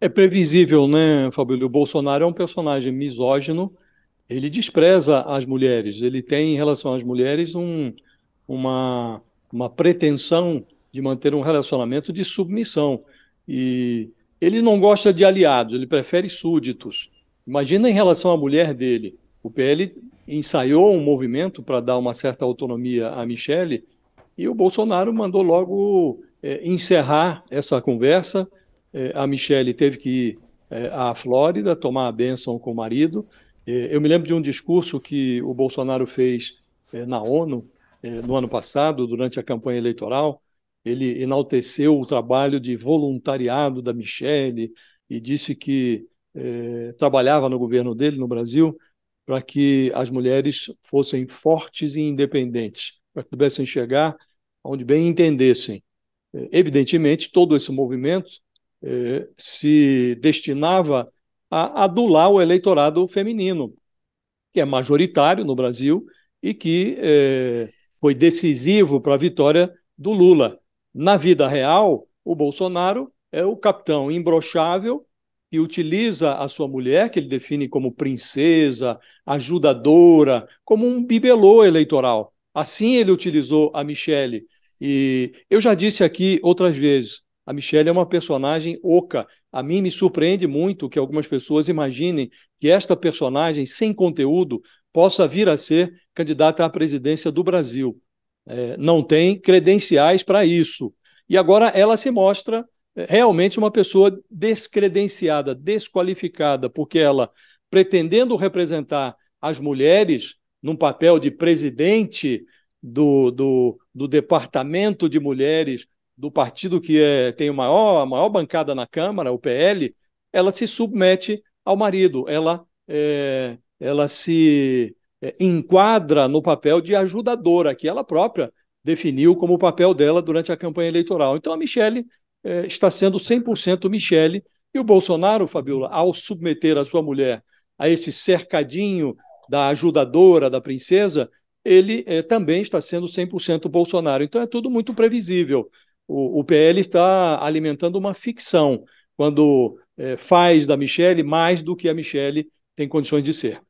É previsível, né, Fabio? O Bolsonaro é um personagem misógino, ele despreza as mulheres, ele tem em relação às mulheres um, uma, uma pretensão de manter um relacionamento de submissão. E ele não gosta de aliados, ele prefere súditos. Imagina em relação à mulher dele. O PL ensaiou um movimento para dar uma certa autonomia a Michele e o Bolsonaro mandou logo é, encerrar essa conversa é, a Michelle teve que ir é, à Flórida tomar a bênção com o marido. É, eu me lembro de um discurso que o Bolsonaro fez na ONU no ano passado, durante a campanha eleitoral. Ele enalteceu o trabalho de voluntariado da Michelle e disse que trabalhava no governo dele, no Brasil, para que as mulheres fossem fortes e independentes, para que pudessem chegar onde bem entendessem. Evidentemente, todo esse movimento eh, se destinava a adular o eleitorado feminino, que é majoritário no Brasil e que eh, foi decisivo para a vitória do Lula. Na vida real, o Bolsonaro é o capitão imbrochável que utiliza a sua mulher, que ele define como princesa, ajudadora, como um bibelô eleitoral. Assim ele utilizou a Michelle. E eu já disse aqui outras vezes, a Michelle é uma personagem oca. A mim me surpreende muito que algumas pessoas imaginem que esta personagem sem conteúdo possa vir a ser candidata à presidência do Brasil. É, não tem credenciais para isso. E agora ela se mostra é, realmente uma pessoa descredenciada, desqualificada, porque ela, pretendendo representar as mulheres num papel de presidente do, do, do Departamento de Mulheres do partido que é, tem a maior, a maior bancada na Câmara, o PL, ela se submete ao marido, ela, é, ela se é, enquadra no papel de ajudadora, que ela própria definiu como o papel dela durante a campanha eleitoral. Então a Michele é, está sendo 100% Michele, e o Bolsonaro, Fabiola, ao submeter a sua mulher a esse cercadinho da ajudadora, da princesa, ele é, também está sendo 100% Bolsonaro. Então é tudo muito previsível o, o PL está alimentando uma ficção quando é, faz da Michelle mais do que a Michelle tem condições de ser.